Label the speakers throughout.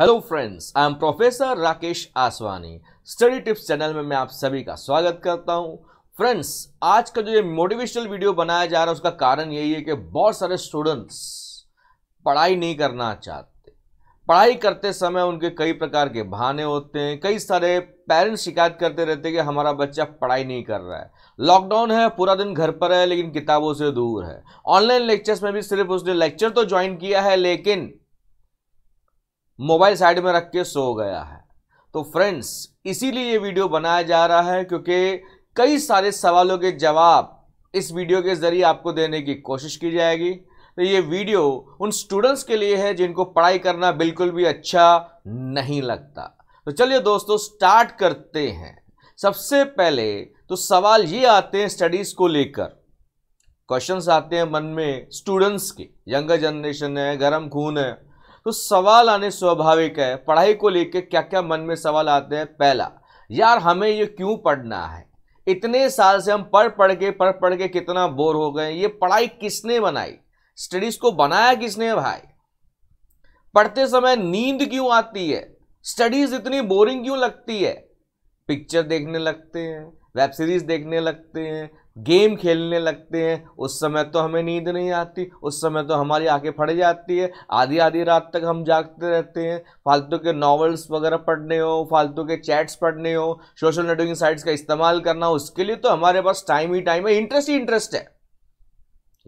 Speaker 1: Hello friends I am professor Rakesh Aswani study tips channel में मैं आप सभी का स्वागत करता हूं फ्रेंड्स आज का जो ये मोटिवेशनल वीडियो बनाया जा रहा है उसका कारण यही है कि बहुत सारे स्टूडेंट्स पढ़ाई नहीं करना चाहते पढ़ाई करते समय उनके कई प्रकार के बहाने होते हैं कई सारे पेरेंट्स शिकायत करते रहते हैं कि हमारा बच्चा पढ़ाई नहीं कर रहा है लॉकडाउन है पूरा दिन घर पर है लेकिन किताबों से दूर है ऑनलाइन लेक्चर्स में भी सिर्फ उसने लेक्चर तो ज्वाइन किया है लेकिन मोबाइल साइड में रख के सो गया है तो फ्रेंड्स इसीलिए ये वीडियो बनाया जा रहा है क्योंकि कई सारे सवालों के जवाब इस वीडियो के ज़रिए आपको देने की कोशिश की जाएगी तो ये वीडियो उन स्टूडेंट्स के लिए है जिनको पढ़ाई करना बिल्कुल भी अच्छा नहीं लगता तो चलिए दोस्तों स्टार्ट करते हैं सबसे पहले तो सवाल ये आते हैं स्टडीज़ को लेकर क्वेश्चंस आते हैं मन में स्टूडेंट्स के यंगर जनरेशन है गर्म खून है तो सवाल आने स्वाभाविक है पढ़ाई को लेकर क्या क्या मन में सवाल आते हैं पहला यार हमें ये क्यों पढ़ना है इतने साल से हम पढ़ पढ़ के पढ़ पढ़ के कितना बोर हो गए ये पढ़ाई किसने बनाई स्टडीज को बनाया किसने भाई पढ़ते समय नींद क्यों आती है स्टडीज इतनी बोरिंग क्यों लगती है पिक्चर देखने लगते हैं वेब सीरीज़ देखने लगते हैं गेम खेलने लगते हैं उस समय तो हमें नींद नहीं आती उस समय तो हमारी आंखें फट जाती है आधी आधी रात तक हम जागते रहते हैं फालतू के नॉवेल्स वगैरह पढ़ने हो फालतू के चैट्स पढ़ने हो सोशल नेटवर्किंग साइट्स का इस्तेमाल करना हो उसके लिए तो हमारे पास टाइम ही टाइम है इंटरेस्ट ही इंटरेस्ट है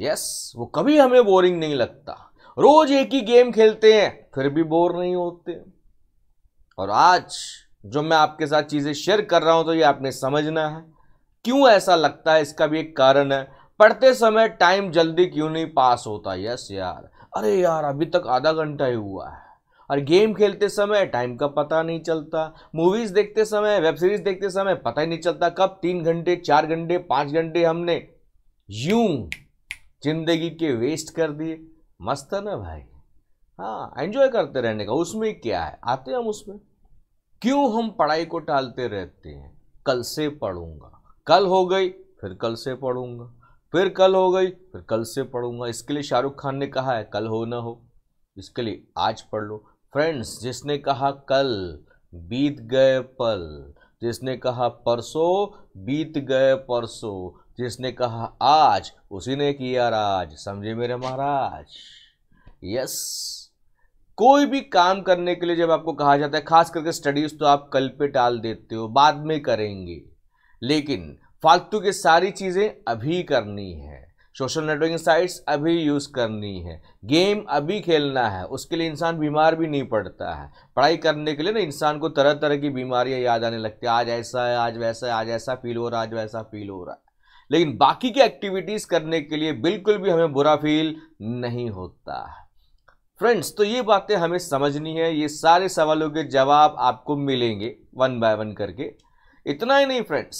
Speaker 1: यस वो कभी हमें बोरिंग नहीं लगता रोज एक ही गेम खेलते हैं फिर भी बोर नहीं होते और आज जो मैं आपके साथ चीज़ें शेयर कर रहा हूँ तो ये आपने समझना है क्यों ऐसा लगता है इसका भी एक कारण है पढ़ते समय टाइम जल्दी क्यों नहीं पास होता यस यार अरे यार अभी तक आधा घंटा ही हुआ है और गेम खेलते समय टाइम का पता नहीं चलता मूवीज़ देखते समय वेब सीरीज़ देखते समय पता ही नहीं चलता कब तीन घंटे चार घंटे पाँच घंटे हमने यूं जिंदगी के वेस्ट कर दिए मस्त है ना भाई हाँ एंजॉय करते रहने का उसमें क्या है आते हम उसमें क्यों हम पढ़ाई को टालते रहते हैं कल से पढ़ूंगा कल हो गई फिर कल से पढ़ूंगा फिर कल हो गई फिर कल से पढ़ूंगा इसके लिए शाहरुख खान ने कहा है कल हो ना हो इसके लिए आज पढ़ लो फ्रेंड्स जिसने कहा कल बीत गए पल जिसने कहा परसों बीत गए परसों जिसने कहा आज उसी ने किया राज समझे मेरे महाराज यस कोई भी काम करने के लिए जब आपको कहा जाता है खास करके स्टडीज़ तो आप कल पे टाल देते हो बाद में करेंगे लेकिन फालतू की सारी चीज़ें अभी करनी है सोशल नेटवर्किंग साइट्स अभी यूज़ करनी है गेम अभी खेलना है उसके लिए इंसान बीमार भी नहीं पड़ता है पढ़ाई करने के लिए ना इंसान को तरह तरह की बीमारियां याद आने लगती है आज ऐसा है आज वैसा है आज ऐसा फील हो रहा है आज वैसा फील हो रहा है लेकिन बाकी की एक्टिविटीज़ करने के लिए बिल्कुल भी हमें बुरा फील नहीं होता है फ्रेंड्स तो ये बातें हमें समझनी है ये सारे सवालों के जवाब आपको मिलेंगे वन बाय वन करके इतना ही नहीं फ्रेंड्स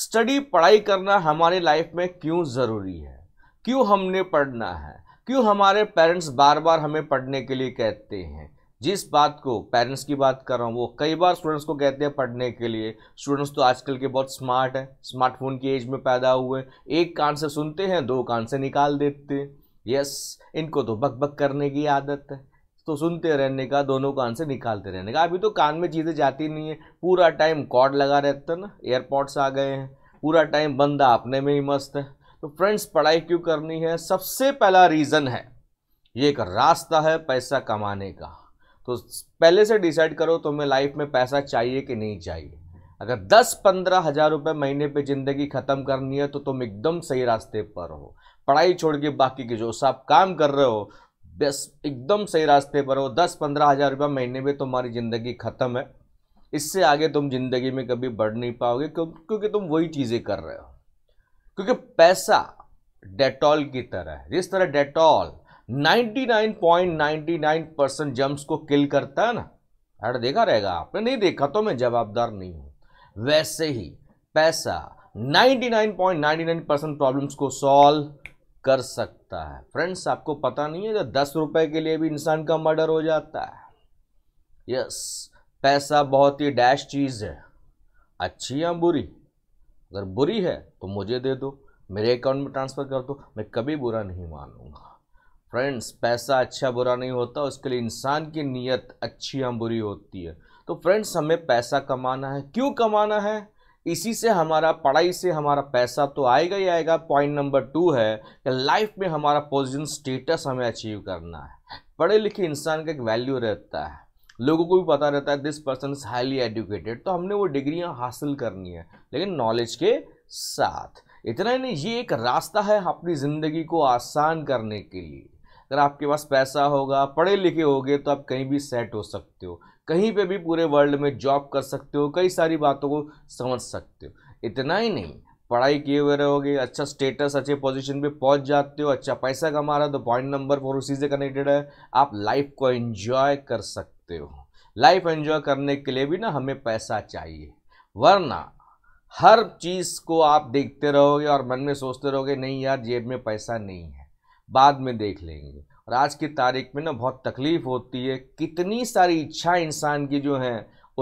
Speaker 1: स्टडी पढ़ाई करना हमारे लाइफ में क्यों ज़रूरी है क्यों हमने पढ़ना है क्यों हमारे पेरेंट्स बार बार हमें पढ़ने के लिए कहते हैं जिस बात को पेरेंट्स की बात कर रहा हूँ वो कई बार स्टूडेंट्स को कहते हैं पढ़ने के लिए स्टूडेंट्स तो आजकल के बहुत स्मार्ट हैं स्मार्टफोन की एज में पैदा हुए एक कान से सुनते हैं दो कान से निकाल देते हैं यस इनको तो बक बक करने की आदत है तो सुनते रहने का दोनों कान से निकालते रहने का अभी तो कान में चीज़ें जाती नहीं है पूरा टाइम कॉर्ड लगा रहता ना एयरपोर्ट्स आ गए हैं पूरा टाइम बंदा अपने में ही मस्त है तो फ्रेंड्स पढ़ाई क्यों करनी है सबसे पहला रीज़न है ये एक रास्ता है पैसा कमाने का तो पहले से डिसाइड करो तुम्हें लाइफ में पैसा चाहिए कि नहीं चाहिए अगर दस पंद्रह हज़ार रुपये महीने पे ज़िंदगी ख़त्म करनी है तो तुम एकदम सही रास्ते पर हो पढ़ाई छोड़ के बाकी के जो आप काम कर रहे हो बस एकदम सही रास्ते पर हो दस पंद्रह हज़ार रुपया महीने में तुम्हारी तो ज़िंदगी ख़त्म है इससे आगे तुम ज़िंदगी में कभी बढ़ नहीं पाओगे क्योंकि तुम वही चीज़ें कर रहे हो क्योंकि पैसा डेटॉल की तरह है जिस तरह डेटॉल 99.99 परसेंट जम्स को किल करता है ना अरे देखा रहेगा आपने नहीं देखा तो मैं जवाबदार नहीं हूँ वैसे ही पैसा 99.99 परसेंट प्रॉब्लम्स को सॉल्व कर सकता है फ्रेंड्स आपको पता नहीं है कि दस रुपए के लिए भी इंसान का मर्डर हो जाता है यस पैसा बहुत ही डैश चीज़ है अच्छी या बुरी अगर बुरी है तो मुझे दे दो मेरे अकाउंट में ट्रांसफ़र कर दो मैं कभी बुरा नहीं मानूंगा फ्रेंड्स पैसा अच्छा बुरा नहीं होता उसके लिए इंसान की नीयत अच्छी या बुरी होती है तो फ्रेंड्स हमें पैसा कमाना है क्यों कमाना है इसी से हमारा पढ़ाई से हमारा पैसा तो आएगा ही आएगा पॉइंट नंबर टू है कि लाइफ में हमारा पोजिशन स्टेटस हमें अचीव करना है पढ़े लिखे इंसान का एक वैल्यू रहता है लोगों को भी पता रहता है this person is highly educated तो हमने वो डिग्रियाँ हासिल करनी है लेकिन नॉलेज के साथ इतना ही नहीं ये एक रास्ता है अपनी ज़िंदगी को आसान करने के लिए अगर आपके पास पैसा होगा पढ़े लिखे होगे तो आप कहीं भी सेट हो सकते हो कहीं पे भी पूरे वर्ल्ड में जॉब कर सकते हो कई सारी बातों को समझ सकते हो इतना ही नहीं पढ़ाई किए हुए रहोगे अच्छा स्टेटस अच्छे पोजीशन पे पहुंच जाते हो अच्छा पैसा कमा रहे हो तो पॉइंट नंबर फोर उसी से कनेक्टेड है आप लाइफ को एंजॉय कर सकते हो लाइफ एंजॉय करने के लिए भी ना हमें पैसा चाहिए वरना हर चीज़ को आप देखते रहोगे और मन में सोचते रहोगे नहीं यार जेब में पैसा नहीं है बाद में देख लेंगे और आज की तारीख में ना बहुत तकलीफ़ होती है कितनी सारी इच्छा इंसान की जो है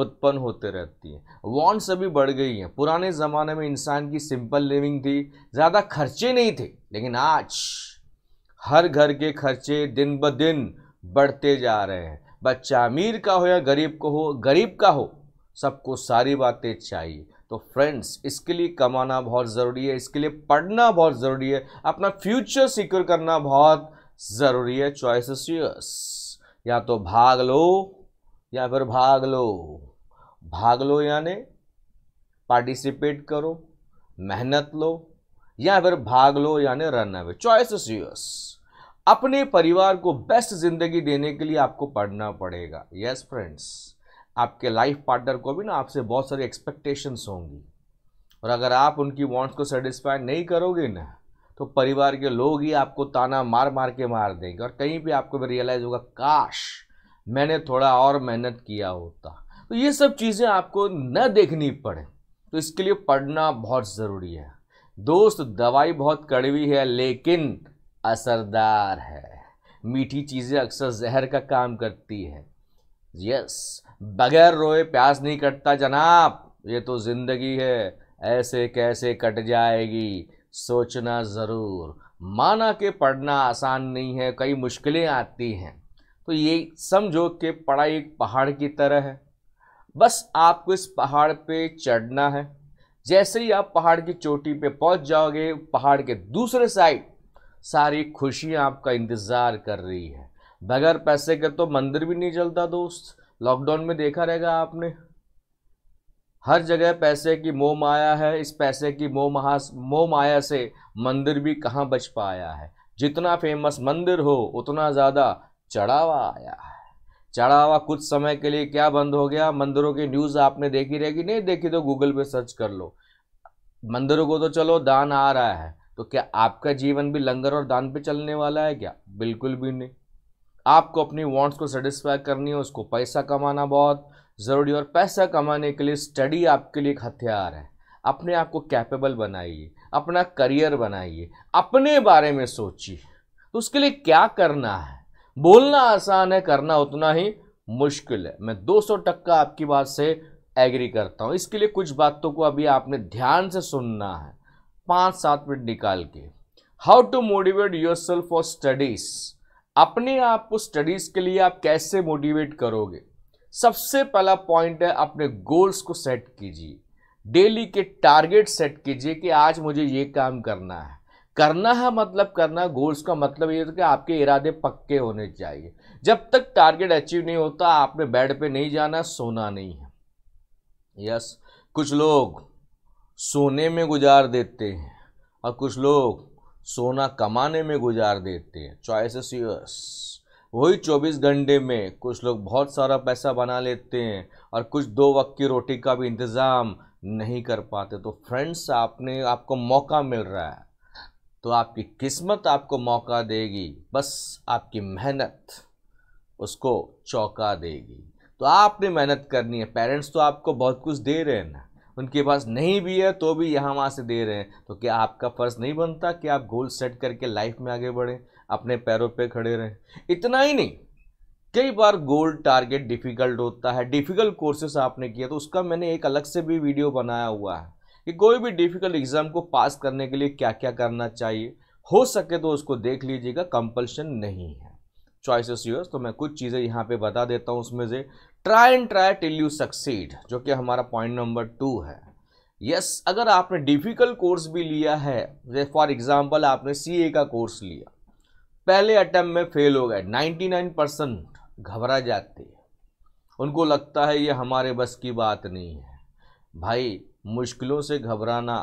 Speaker 1: उत्पन्न होते रहती हैं वॉन्ट्स अभी बढ़ गई हैं पुराने ज़माने में इंसान की सिंपल लिविंग थी ज़्यादा खर्चे नहीं थे लेकिन आज हर घर के खर्चे दिन ब दिन बढ़ते जा रहे हैं बच्चा अमीर का हो या गरीब को हो गरीब का हो सबको सारी बातें चाहिए तो फ्रेंड्स इसके लिए कमाना बहुत ज़रूरी है इसके लिए पढ़ना बहुत ज़रूरी है अपना फ्यूचर सिक्योर करना बहुत जरूरी है चॉइस या तो भाग लो या फिर भाग लो भाग लो यानी पार्टिसिपेट करो मेहनत लो या फिर भाग लो यानी रन अवे चॉइस यूर्स अपने परिवार को बेस्ट जिंदगी देने के लिए आपको पढ़ना पड़ेगा यस फ्रेंड्स आपके लाइफ पार्टनर को भी ना आपसे बहुत सारी एक्सपेक्टेशंस होंगी और अगर आप उनकी वांट्स को सेटिस्फाई नहीं करोगे ना तो परिवार के लोग ही आपको ताना मार मार के मार देंगे और कहीं भी आपको भी रियलाइज़ होगा काश मैंने थोड़ा और मेहनत किया होता तो ये सब चीज़ें आपको न देखनी पड़े तो इसके लिए पढ़ना बहुत ज़रूरी है दोस्त दवाई बहुत कड़वी है लेकिन असरदार है मीठी चीज़ें अक्सर जहर का काम करती है यस बगैर रोए प्यास नहीं कटता जनाब ये तो ज़िंदगी है ऐसे कैसे कट जाएगी सोचना ज़रूर माना कि पढ़ना आसान नहीं है कई मुश्किलें आती हैं तो ये समझो कि पढ़ाई एक पहाड़ की तरह है बस आपको इस पहाड़ पे चढ़ना है जैसे ही आप पहाड़ की चोटी पे पहुंच जाओगे पहाड़ के दूसरे साइड सारी खुशियां आपका इंतज़ार कर रही है बगैर पैसे के तो मंदिर भी नहीं चलता दोस्त लॉकडाउन में देखा रहेगा आपने हर जगह पैसे की मोह माया है इस पैसे की मोह महा मोह माया से मंदिर भी कहाँ बच पाया है जितना फेमस मंदिर हो उतना ज़्यादा चढ़ावा आया है चढ़ावा कुछ समय के लिए क्या बंद हो गया मंदिरों की न्यूज़ आपने देखी रहेगी नहीं देखी तो गूगल पे सर्च कर लो मंदिरों को तो चलो दान आ रहा है तो क्या आपका जीवन भी लंगर और दान पे चलने वाला है क्या बिल्कुल भी नहीं आपको अपनी वांट्स को सेटिस्फाई करनी है उसको पैसा कमाना बहुत ज़रूरी और पैसा कमाने के लिए स्टडी आपके लिए एक हथियार है अपने आप को कैपेबल बनाइए अपना करियर बनाइए अपने बारे में सोचिए तो उसके लिए क्या करना है बोलना आसान है करना उतना ही मुश्किल है मैं 200 टक्का आपकी बात से एग्री करता हूँ इसके लिए कुछ बातों को अभी आपने ध्यान से सुनना है पाँच सात मिनट निकाल के how to motivate yourself for studies अपने आप को स्टडीज़ के लिए आप कैसे मोटिवेट करोगे सबसे पहला पॉइंट है अपने गोल्स को सेट कीजिए डेली के टारगेट सेट कीजिए कि आज मुझे ये काम करना है करना है मतलब करना गोल्स का मतलब ये तो कि आपके इरादे पक्के होने चाहिए जब तक टारगेट अचीव नहीं होता आपने बेड पे नहीं जाना सोना नहीं है यस कुछ लोग सोने में गुजार देते हैं और कुछ लोग सोना कमाने में गुजार देते हैं चॉइसेस यूर्स वही चौबीस घंटे में कुछ लोग बहुत सारा पैसा बना लेते हैं और कुछ दो वक्त की रोटी का भी इंतज़ाम नहीं कर पाते तो फ्रेंड्स आपने आपको मौका मिल रहा है तो आपकी किस्मत आपको मौका देगी बस आपकी मेहनत उसको चौका देगी तो आपने मेहनत करनी है पेरेंट्स तो आपको बहुत कुछ दे रहे हैं ना उनके पास नहीं भी है तो भी यहाँ वहाँ से दे रहे हैं तो क्या आपका फ़र्ज़ नहीं बनता कि आप गोल सेट करके लाइफ में आगे बढ़ें अपने पैरों पे खड़े रहें इतना ही नहीं कई बार गोल टारगेट डिफ़िकल्ट होता है डिफ़िकल्ट कोर्सेस आपने किया तो उसका मैंने एक अलग से भी वीडियो बनाया हुआ है कि कोई भी डिफ़िकल्ट एग्ज़ाम को पास करने के लिए क्या क्या करना चाहिए हो सके तो उसको देख लीजिएगा कंपल्शन नहीं है चॉइसेस यूर्स तो मैं कुछ चीज़ें यहाँ पे बता देता हूँ उसमें से try and try till you succeed जो कि हमारा पॉइंट नंबर टू है यस yes, अगर आपने डिफ़िकल्ट कोर्स भी लिया है फॉर एग्ज़ाम्पल आपने सी का कोर्स लिया पहले अटैम्प्ट में फेल हो गए 99 परसेंट घबरा जाते हैं उनको लगता है ये हमारे बस की बात नहीं है भाई मुश्किलों से घबराना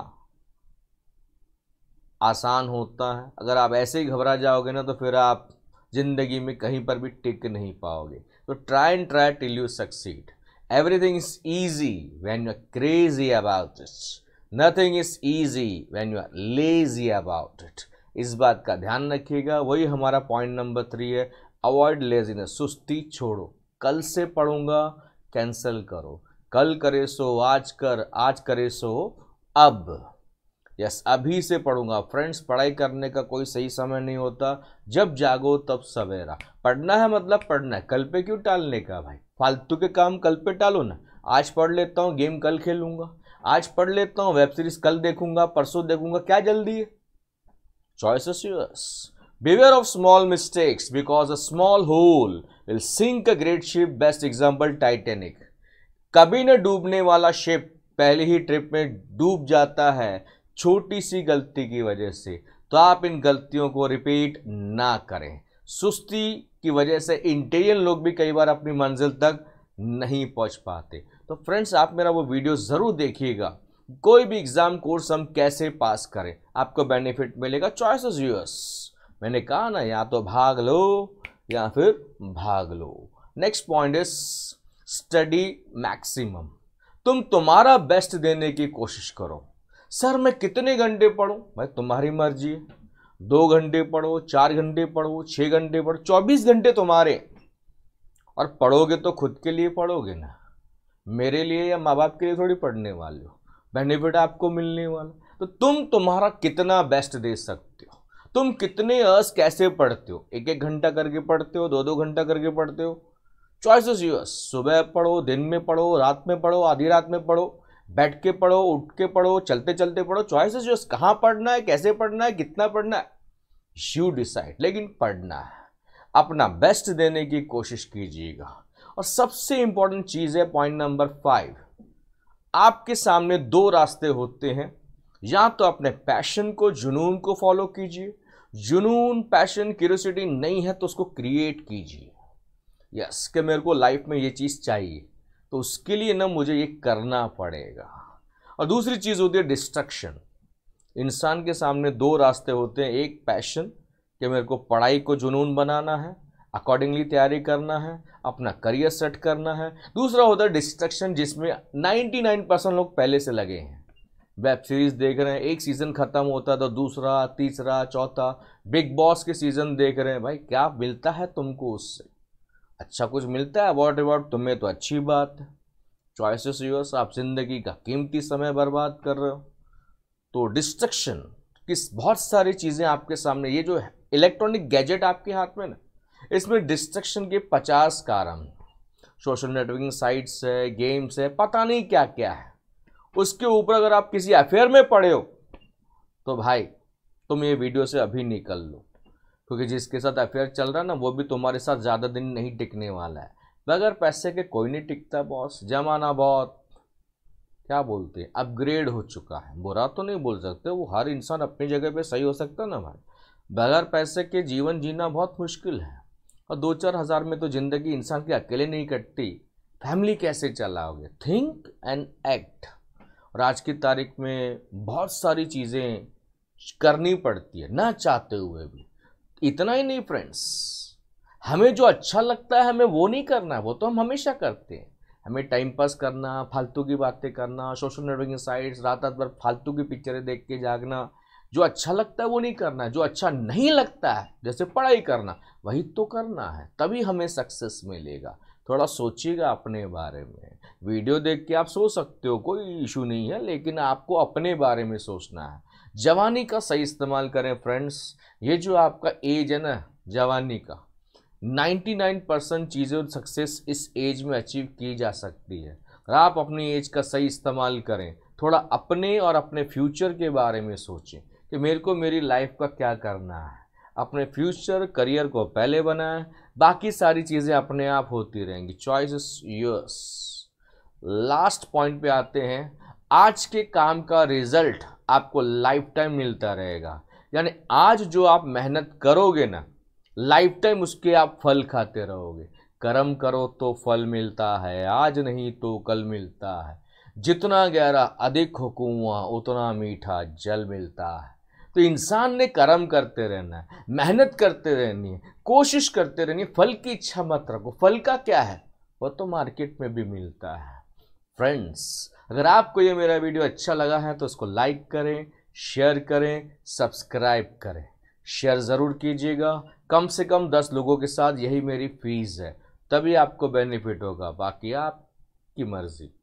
Speaker 1: आसान होता है अगर आप ऐसे ही घबरा जाओगे ना तो फिर आप ज़िंदगी में कहीं पर भी टिक नहीं पाओगे तो try and try till you succeed everything is easy when you are crazy about it nothing is easy when you are lazy about it इस बात का ध्यान रखिएगा वही हमारा पॉइंट नंबर थ्री है अवॉइड लेजीनेस सुस्ती छोड़ो कल से पढ़ूंगा कैंसिल करो कल करे सो आज कर आज करे सो अब यस अभी से पढ़ूंगा फ्रेंड्स पढ़ाई करने का कोई सही समय नहीं होता जब जागो तब सवेरा पढ़ना है मतलब पढ़ना है कल पे क्यों टालने का भाई फालतू के काम कल पे टालो ना आज पढ़ लेता हूँ गेम कल खेलूंगा आज पढ़ लेता हूँ वेब सीरीज कल देखूंगा परसों देखूंगा क्या जल्दी है choice is yours. Beware of small mistakes because a small hole will sink a great ship. Best example Titanic. कभी न डूबने वाला शिप पहले ही ट्रिप में डूब जाता है छोटी सी गलती की वजह से तो आप इन गलतियों को रिपीट ना करें सुस्ती की वजह से इंटेरियन लोग भी कई बार अपनी मंजिल तक नहीं पहुंच पाते तो फ्रेंड्स आप मेरा वो वीडियो ज़रूर देखिएगा कोई भी एग्ज़ाम कोर्स हम कैसे पास करें आपको बेनिफिट मिलेगा चॉइसेस यूएस मैंने कहा ना या तो भाग लो या फिर भाग लो next point is study maximum तुम तुम्हारा बेस्ट देने की कोशिश करो सर मैं कितने घंटे पढ़ूं भाई तुम्हारी मर्जी है दो घंटे पढ़ो चार घंटे पढ़ो छः घंटे पढ़ो चौबीस घंटे तुम्हारे और पढ़ोगे तो खुद के लिए पढ़ोगे ना मेरे लिए या माँ बाप के लिए थोड़ी पढ़ने वाले हो बेनिफिट आपको मिलने वाला तो तुम तुम्हारा कितना बेस्ट दे सकते हो तुम कितने अर्स कैसे पढ़ते हो एक एक घंटा करके पढ़ते हो दो दो घंटा करके पढ़ते हो चॉइसेस यूर्स सुबह पढ़ो दिन में पढ़ो रात में पढ़ो आधी रात में पढ़ो बैठ के पढ़ो उठ के पढ़ो चलते चलते पढ़ो चॉइसेस यूर्स कहाँ पढ़ना है कैसे पढ़ना है कितना पढ़ना है यू डिसाइड लेकिन पढ़ना है अपना बेस्ट देने की कोशिश कीजिएगा और सबसे इंपॉर्टेंट चीज़ है पॉइंट नंबर फाइव आपके सामने दो रास्ते होते हैं या तो अपने पैशन को जुनून को फॉलो कीजिए जुनून पैशन क्यूरोसिटी नहीं है तो उसको क्रिएट कीजिए यस कि मेरे को लाइफ में ये चीज़ चाहिए तो उसके लिए ना मुझे ये करना पड़ेगा और दूसरी चीज़ होती है डिस्ट्रक्शन इंसान के सामने दो रास्ते होते हैं एक पैशन कि मेरे को पढ़ाई को जुनून बनाना है अकॉर्डिंगली तैयारी करना है अपना करियर सेट करना है दूसरा होता है डिस्ट्रक्शन जिसमें 99 परसेंट लोग पहले से लगे हैं वेब सीरीज देख रहे हैं एक सीज़न ख़त्म होता है तो दूसरा तीसरा चौथा बिग बॉस के सीज़न देख रहे हैं भाई क्या मिलता है तुमको उससे अच्छा कुछ मिलता है अवार्ड अवार्ड तुम्हें तो अच्छी बात है चॉइसेस यूर्स आप जिंदगी का कीमती समय बर्बाद कर रहे हो तो डिस्ट्रक्शन किस बहुत सारी चीज़ें आपके सामने ये जो इलेक्ट्रॉनिक गैजेट आपके हाथ में ना इसमें डिस्ट्रक्शन के पचास कारण सोशल नेटवर्किंग साइट्स है गेम्स है पता नहीं क्या क्या है उसके ऊपर अगर आप किसी अफेयर में पड़े हो तो भाई तुम ये वीडियो से अभी निकल लो क्योंकि जिसके साथ अफेयर चल रहा है ना वो भी तुम्हारे साथ ज़्यादा दिन नहीं टिकने वाला है बगैर पैसे के कोई नहीं टिकता बॉस जमाना बहुत क्या बोलते हैं अपग्रेड हो चुका है बुरा तो नहीं बोल सकते वो हर इंसान अपनी जगह पे सही हो सकता है ना भाई बगैर पैसे के जीवन जीना बहुत मुश्किल है और दो चार हज़ार में तो ज़िंदगी इंसान की अकेले नहीं कटती फैमिली कैसे चलाओगे थिंक एंड एक्ट और आज की तारीख में बहुत सारी चीज़ें करनी पड़ती है ना चाहते हुए भी इतना ही नहीं फ्रेंड्स हमें जो अच्छा लगता है हमें वो नहीं करना है वो तो हम हमेशा करते हैं हमें टाइम पास करना फालतू की बातें करना सोशल नेटवर्किंग साइट्स रात रात भर फालतू की पिक्चरें देख के जागना जो अच्छा लगता है वो नहीं करना है जो अच्छा नहीं लगता है जैसे पढ़ाई करना वही तो करना है तभी हमें सक्सेस मिलेगा थोड़ा सोचिएगा अपने बारे में वीडियो देख के आप सोच सकते हो कोई इशू नहीं है लेकिन आपको अपने बारे में सोचना है जवानी का सही इस्तेमाल करें फ्रेंड्स ये जो आपका एज है ना जवानी का 99 परसेंट चीज़ें और सक्सेस इस एज में अचीव की जा सकती है और आप अपनी एज का सही इस्तेमाल करें थोड़ा अपने और अपने फ्यूचर के बारे में सोचें कि मेरे को मेरी लाइफ का क्या करना है अपने फ्यूचर करियर को पहले बनाएं बाकी सारी चीज़ें अपने आप होती रहेंगी चॉइसेस यूर्स लास्ट पॉइंट पे आते हैं आज के काम का रिजल्ट आपको लाइफ टाइम मिलता रहेगा यानी आज जो आप मेहनत करोगे ना लाइफ टाइम उसके आप फल खाते रहोगे कर्म करो तो फल मिलता है आज नहीं तो कल मिलता है जितना गहरा अधिक हो कुआ उतना मीठा जल मिलता है तो इंसान ने कर्म करते रहना है मेहनत करते रहनी है कोशिश करते रहनी है फल की इच्छा मत रखो फल का क्या है वह तो मार्केट में भी मिलता है फ्रेंड्स अगर आपको ये मेरा वीडियो अच्छा लगा है तो उसको लाइक करें शेयर करें सब्सक्राइब करें शेयर ज़रूर कीजिएगा कम से कम दस लोगों के साथ यही मेरी फीस है तभी आपको बेनिफिट होगा बाकी आपकी मर्ज़ी